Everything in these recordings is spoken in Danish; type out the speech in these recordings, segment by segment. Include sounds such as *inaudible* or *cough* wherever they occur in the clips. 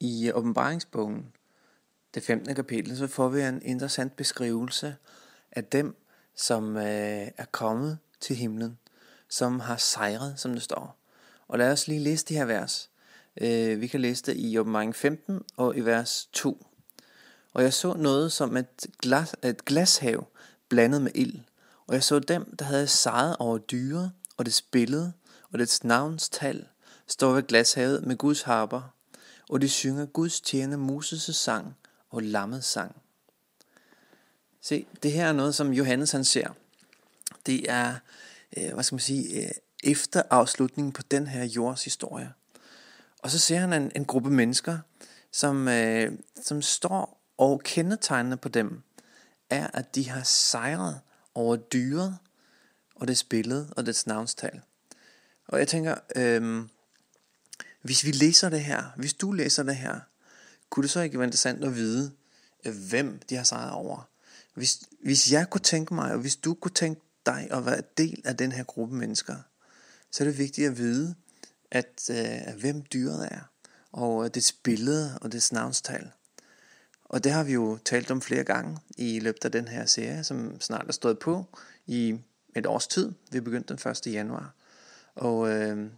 I åbenbaringsbogen, det 15. kapitel, så får vi en interessant beskrivelse af dem, som øh, er kommet til himlen, som har sejret, som det står. Og lad os lige læse de her vers. Øh, vi kan læse det i åbenbaring 15 og i vers 2. Og jeg så noget som et, glas, et glashav blandet med ild, og jeg så dem, der havde sejret over dyre og dets billede og dets navns tal, står ved glashavet med Guds harper, og de synger Guds tjener Moses' sang og lammets sang. Se, det her er noget, som Johannes han ser. Det er, øh, hvad skal man sige, øh, efter afslutningen på den her jords historie. Og så ser han en, en gruppe mennesker, som, øh, som står og kendetegnene på dem, er, at de har sejret over dyret og dets billede og dets navnstal. Og jeg tænker, øh, hvis vi læser det her, hvis du læser det her, kunne det så ikke være interessant at vide, øh, hvem de har sejret over? Hvis, hvis jeg kunne tænke mig, og hvis du kunne tænke dig at være del af den her gruppe mennesker, så er det vigtigt at vide, at øh, hvem dyret er, og øh, dets billede og dets navnstal. Og det har vi jo talt om flere gange i løbet af den her serie, som snart er stået på i et års tid. Vi begyndte den 1. januar. Og øh,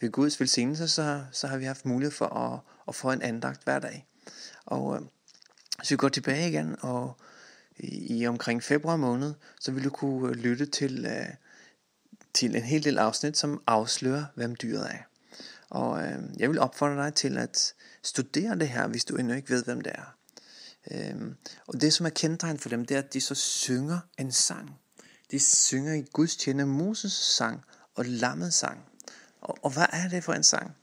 ved Guds velsignelse, så, så har vi haft mulighed for at, at få en andagt hver dag. Og øh, hvis vi går tilbage igen, og i, i omkring februar måned, så vil du kunne øh, lytte til, øh, til en hel del afsnit, som afslører, hvem dyret er. Og øh, jeg vil opfordre dig til at studere det her, hvis du endnu ikke ved, hvem det er. Øh, og det, som er kendetegnet for dem, det er, at de så synger en sang. De synger i Guds tjener Moses sang og lammets sang. Og, og hvad er det for en sang?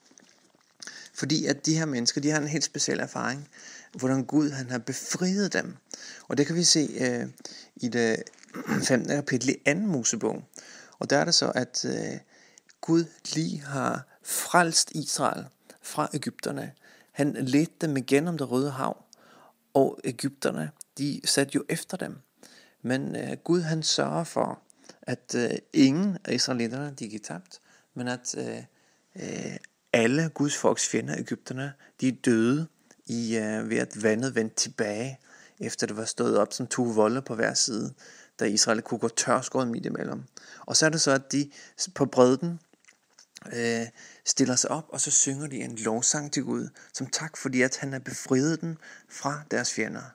Fordi at de her mennesker, de har en helt speciel erfaring, hvordan Gud han har befriet dem. Og det kan vi se øh, i det 15. *clears throat* kapitel i 2. Mosebog. Og der er det så, at øh, Gud lige har frelst Israel fra Ægypterne. Han ledte dem igennem det røde hav, og Ægypterne, de satte jo efter dem. Men øh, Gud han sørger for, at øh, ingen af israelitterne de gik tabt men at øh, øh, alle Guds folks fjender, Ægypterne, de døde i, øh, ved at vandet vendte tilbage, efter det var stået op som to volde på hver side, da Israel kunne gå tørskåret midt imellem. Og så er det så, at de på bredden øh, stiller sig op, og så synger de en lovsang til Gud, som tak fordi, at han har befriet dem fra deres fjender.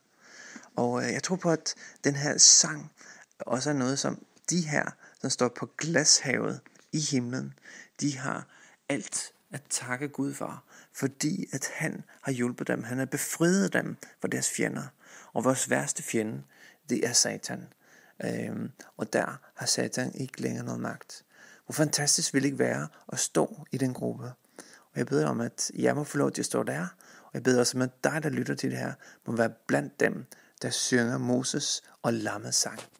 Og øh, jeg tror på, at den her sang også er noget, som de her, som står på glashavet, i himlen, de har alt at takke Gud for, fordi at han har hjulpet dem. Han har befriet dem fra deres fjender. Og vores værste fjende, det er Satan. Øhm, og der har Satan ikke længere noget magt. Hvor fantastisk vil det ikke være at stå i den gruppe. Og jeg beder om, at jeg må få lov til at stå der. Og jeg beder også om, at dig, der lytter til det her, må være blandt dem, der synger Moses og lammet sang.